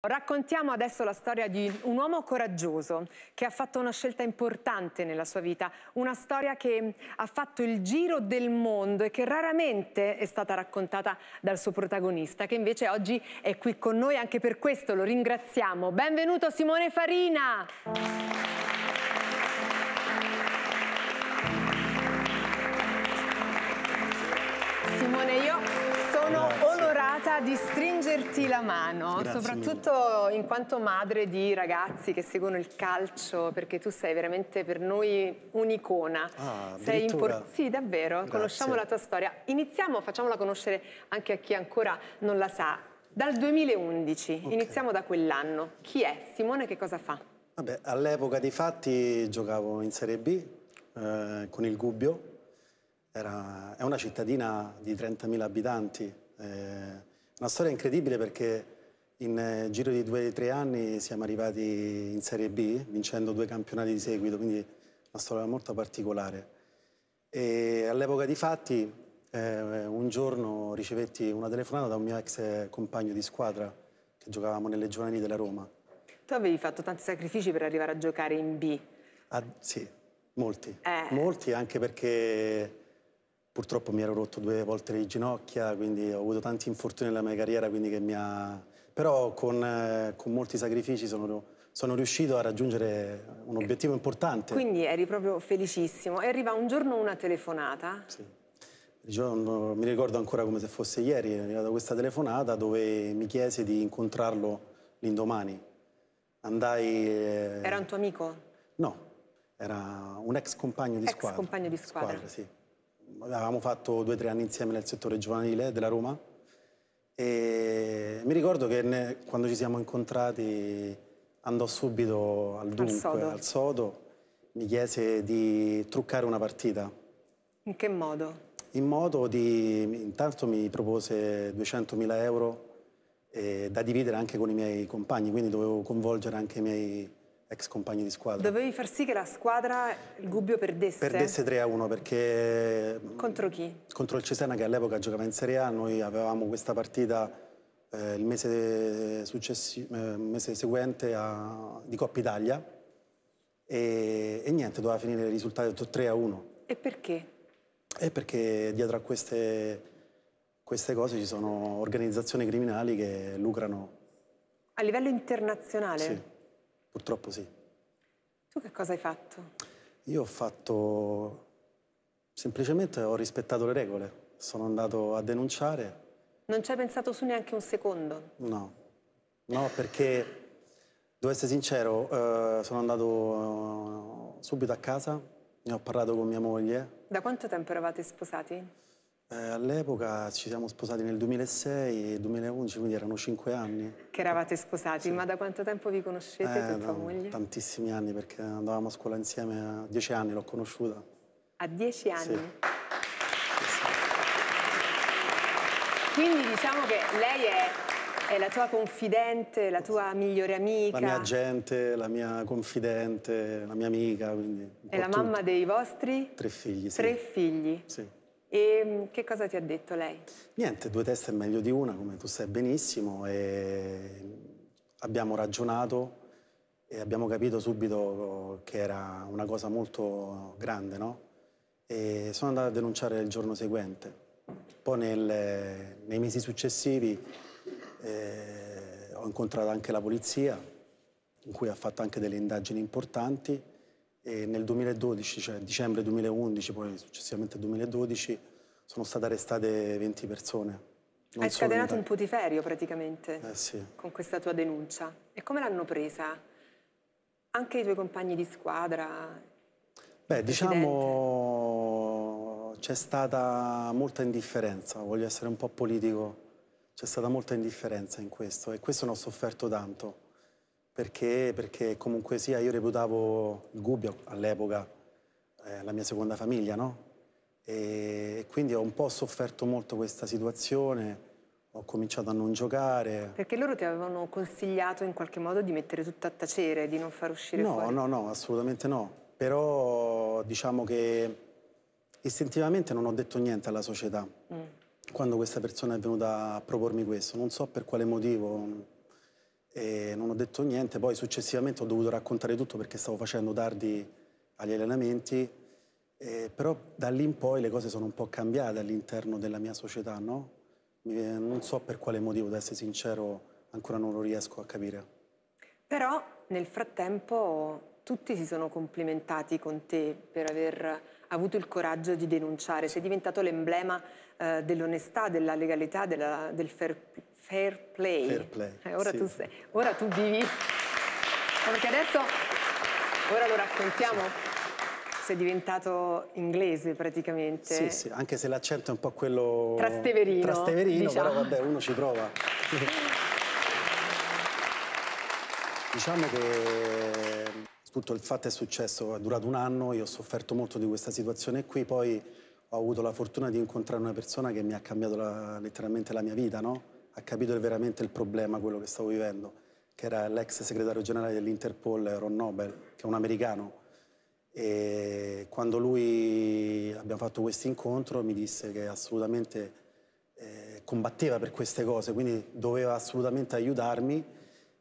Raccontiamo adesso la storia di un uomo coraggioso che ha fatto una scelta importante nella sua vita, una storia che ha fatto il giro del mondo e che raramente è stata raccontata dal suo protagonista, che invece oggi è qui con noi, anche per questo lo ringraziamo. Benvenuto Simone Farina! Simone, io sono onorata di stringere la mano, Grazie soprattutto mille. in quanto madre di ragazzi che seguono il calcio, perché tu sei veramente per noi un'icona. Ah, sei Sì, davvero, Grazie. conosciamo la tua storia. Iniziamo, facciamola conoscere anche a chi ancora non la sa. Dal 2011, okay. iniziamo da quell'anno. Chi è? Simone che cosa fa? Vabbè, all'epoca di fatti giocavo in Serie B eh, con il Gubbio, Era, è una cittadina di 30.000 abitanti, eh, una storia incredibile perché in eh, giro di due o tre anni siamo arrivati in Serie B vincendo due campionati di seguito, quindi una storia molto particolare. all'epoca di fatti eh, un giorno ricevetti una telefonata da un mio ex eh, compagno di squadra che giocavamo nelle giovanili della Roma. Tu avevi fatto tanti sacrifici per arrivare a giocare in B. Ah, sì, molti. Eh. Molti anche perché Purtroppo mi ero rotto due volte le ginocchia, quindi ho avuto tanti infortuni nella mia carriera, quindi che mi ha... Però con, eh, con molti sacrifici sono, sono riuscito a raggiungere un obiettivo importante. Quindi eri proprio felicissimo. E arriva un giorno una telefonata. Sì. Giorno, mi ricordo ancora come se fosse ieri, è arrivata questa telefonata dove mi chiese di incontrarlo l'indomani. Andai... Eh... Era un tuo amico? No, era un ex compagno di ex squadra. Ex compagno di squadra. squadra sì avevamo fatto due o tre anni insieme nel settore giovanile della Roma e mi ricordo che ne, quando ci siamo incontrati andò subito al dunque, al sodo. al sodo. mi chiese di truccare una partita. In che modo? In modo di... intanto mi propose 200.000 euro eh, da dividere anche con i miei compagni, quindi dovevo coinvolgere anche i miei compagni ex compagni di squadra. Dovevi far sì che la squadra, il Gubbio, perdesse? Perdesse 3-1 perché... Mm, contro chi? Contro il Cesena che all'epoca giocava in Serie A, noi avevamo questa partita eh, il mese, successi... eh, mese seguente a... di Coppa Italia e... e, niente, doveva finire il risultato 3-1. E perché? E perché dietro a queste... queste cose ci sono organizzazioni criminali che lucrano. A livello internazionale? Sì. Purtroppo sì. Tu che cosa hai fatto? Io ho fatto... Semplicemente ho rispettato le regole. Sono andato a denunciare. Non ci hai pensato su neanche un secondo? No. No, perché, devo essere sincero, eh, sono andato eh, subito a casa, ne ho parlato con mia moglie. Da quanto tempo eravate sposati? Eh, all'epoca ci siamo sposati nel 2006 e 2011, quindi erano cinque anni. Che eravate sposati, sì. ma da quanto tempo vi conoscete eh, da, tua moglie? Tantissimi anni, perché andavamo a scuola insieme a dieci anni, l'ho conosciuta. A dieci anni? Sì. Quindi diciamo che lei è, è, la tua confidente, la tua migliore amica. La mia agente, la mia confidente, la mia amica, È la tutto. mamma dei vostri? Tre figli, sì. Tre figli? Sì. E mm, che cosa ti ha detto lei? Niente, due teste è meglio di una, come tu sai benissimo, abbiamo ragionato e abbiamo capito subito che era una cosa molto grande, no? E sono andato a denunciare il giorno seguente. Poi nel, nei mesi successivi eh, ho incontrato anche la polizia, in cui ha fatto anche delle indagini importanti e nel 2012, cioè dicembre 2011, poi successivamente 2012, sono state arrestate 20 persone. Hai scatenato un putiferio praticamente eh, sì. con questa tua denuncia. E come l'hanno presa? Anche i tuoi compagni di squadra? Beh, diciamo c'è stata molta indifferenza, voglio essere un po' politico, c'è stata molta indifferenza in questo e questo ne ho sofferto tanto perché, perché comunque sia io reputavo il Gubbio all'epoca eh, la mia seconda famiglia, no? E quindi ho un po' sofferto molto questa situazione, ho cominciato a non giocare. Perché loro ti avevano consigliato in qualche modo di mettere tutto a tacere, di non far uscire no, fuori? No, no, no, assolutamente no. Però diciamo che istintivamente non ho detto niente alla società mm. quando questa persona è venuta a propormi questo. Non so per quale motivo, e non ho detto niente, poi successivamente ho dovuto raccontare tutto perché stavo facendo tardi agli allenamenti, eh, però da lì in poi le cose sono un po' cambiate all'interno della mia società, no? Non so per quale motivo, da essere sincero, ancora non lo riesco a capire. Però nel frattempo tutti si sono complimentati con te per aver avuto il coraggio di denunciare, sei diventato l'emblema eh, dell'onestà, della legalità, della, del fair fair play. Fair play. Eh, ora, sì. tu sei, ora, tu vivi. Perché adesso, ora lo raccontiamo. Sì. Sei diventato inglese praticamente. Sì, sì, anche se l'accento è un po' quello. Trasteverino. Trasteverino, diciamo. però vabbè, uno ci prova. diciamo che tutto il fatto è successo, è durato un anno, io ho sofferto molto di questa situazione qui, poi ho avuto la fortuna di incontrare una persona che mi ha cambiato la, letteralmente la mia vita, no? ha capito veramente il problema, quello che stavo vivendo, che era l'ex segretario generale dell'Interpol, Ron Nobel, che è un americano. E quando lui abbiamo fatto questo incontro mi disse che assolutamente eh, combatteva per queste cose, quindi doveva assolutamente aiutarmi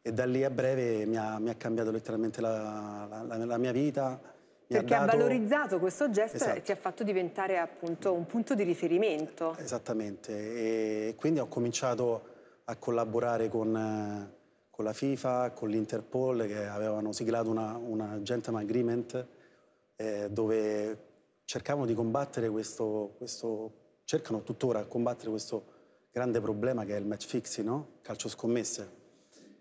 e da lì a breve mi ha, mi ha cambiato letteralmente la, la, la mia vita perché ha, dato... ha, valorizzato questo gesto esatto. e ti ha esatto. fatto diventare appunto un punto di riferimento. Esattamente, e quindi ho cominciato a collaborare con, con la FIFA, con l'Interpol che avevano siglato una, una gentleman agreement eh, dove cercavano di combattere questo, questo, cercano tuttora a combattere questo grande problema che è il match fixing, no? calcio scommesse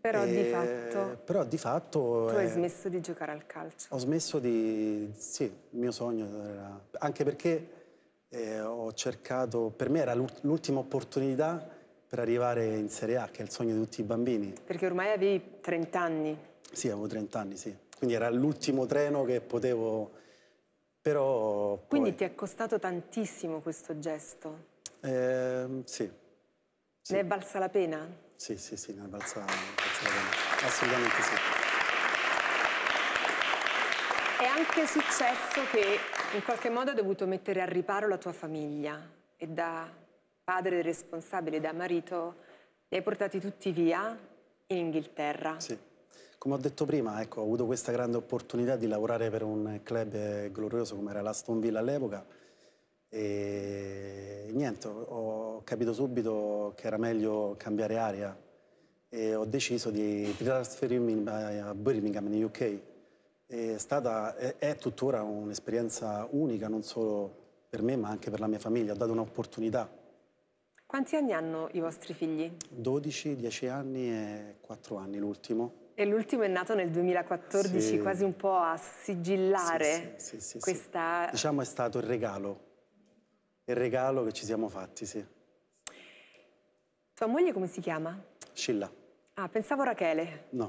però, e, di eh, fatto, però di fatto... Tu hai smesso di giocare al calcio. Ho smesso di... Sì, il mio sogno era... Anche perché eh, ho cercato... Per me era l'ultima opportunità per arrivare in Serie A, che è il sogno di tutti i bambini. Perché ormai avevi 30 anni. Sì, avevo 30 anni, sì. Quindi era l'ultimo treno che potevo... Però... Poi... Quindi ti è costato tantissimo questo gesto? Eh, sì. sì. Ne è valsa la pena? Sì, sì, sì, ne è valsa la pena assolutamente sì. È anche successo che in qualche modo hai dovuto mettere al riparo la tua famiglia e da padre responsabile, da marito, li hai portati tutti via in Inghilterra. Sì. Come ho detto prima, ecco, ho avuto questa grande opportunità di lavorare per un club glorioso come era l'Aston Villa all'epoca e niente, ho capito subito che era meglio cambiare aria e ho deciso di, trasferirmi eh, a Birmingham, in UK. È, stata, è, è tuttora un'esperienza unica, non solo per me, ma anche per la mia famiglia. Ho dato un'opportunità. Quanti anni hanno i vostri figli? 12, 10 anni e 4 anni l'ultimo. E l'ultimo è nato nel 2014, sì. quasi un po' a sigillare sì, sì, questa... Diciamo è stato il regalo, il regalo che ci siamo fatti, sì. Tua moglie come si chiama? Scilla. Ah, pensavo Rachele. No.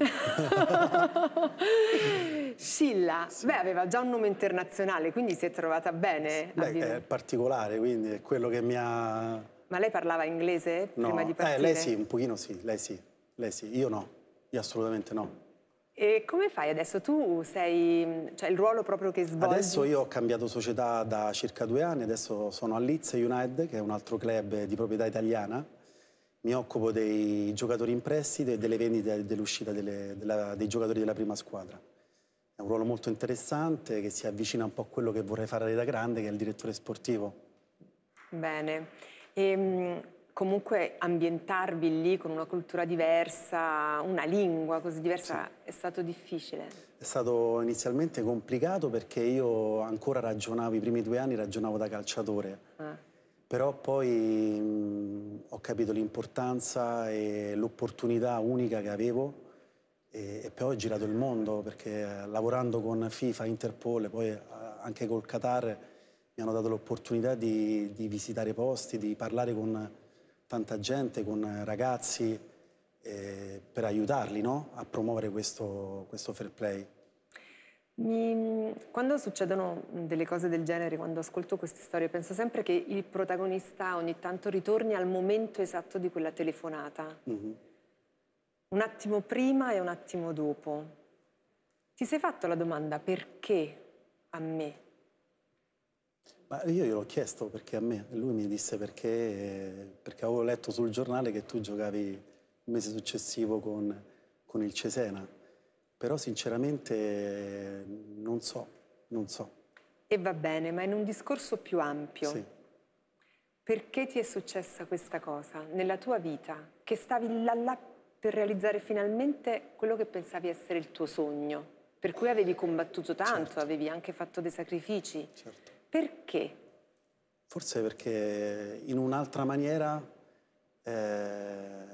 Scilla, sì. beh, aveva già un nome internazionale, quindi si è trovata bene. Beh, è particolare, quindi è quello che mi ha... Ma lei parlava inglese no. prima di eh, partire? Eh, lei sì, un pochino sì, lei sì, lei sì, io no, io assolutamente no. E come fai adesso? Tu sei, cioè il ruolo proprio che svolgi? Adesso io ho cambiato società da circa due anni, adesso sono a Leeds United, che è un altro club di proprietà italiana, mi occupo dei giocatori in prestito e delle vendite e dell'uscita dei giocatori della prima squadra. È un ruolo molto interessante che si avvicina un po' a quello che vorrei fare da grande, che è il direttore sportivo. Bene. E, ehm, comunque ambientarvi lì con una cultura diversa, una lingua così diversa, sì. è stato difficile? È stato inizialmente complicato perché io ancora ragionavo, i primi due anni ragionavo da calciatore. Ah però poi mh, ho capito l'importanza e l'opportunità unica che avevo e, e, poi ho girato il mondo perché eh, lavorando con FIFA, Interpol, poi eh, anche col Qatar mi hanno dato l'opportunità di, di, visitare posti, di parlare con tanta gente, con ragazzi eh, per aiutarli no? a promuovere questo, questo fair play. Mi, quando succedono delle cose del genere, quando ascolto queste storie, penso sempre che il protagonista ogni tanto ritorni al momento esatto di quella telefonata. Mm-hmm. Un attimo prima e un attimo dopo. Ti sei fatto la domanda perché a me? Ma io gliel'ho chiesto perché a me, lui mi disse perché, perché avevo letto sul giornale che tu giocavi il mese successivo con, con il Cesena però sinceramente non so, non so. E va bene, ma in un discorso più ampio. Sì. Perché ti è successa questa cosa nella tua vita? Che stavi là là per realizzare finalmente quello che pensavi essere il tuo sogno, per cui avevi combattuto tanto, certo. avevi anche fatto dei sacrifici. Certo. Perché? Forse perché in un'altra maniera eh,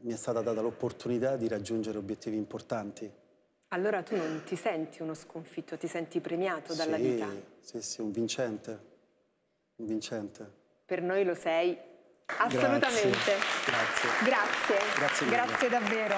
mi è stata data l'opportunità di raggiungere obiettivi importanti allora tu non ti senti uno sconfitto, ti senti premiato dalla sì, vita? Sì, sì, un vincente, un vincente. Per noi lo sei, assolutamente. Grazie. Grazie, Grazie, Grazie davvero.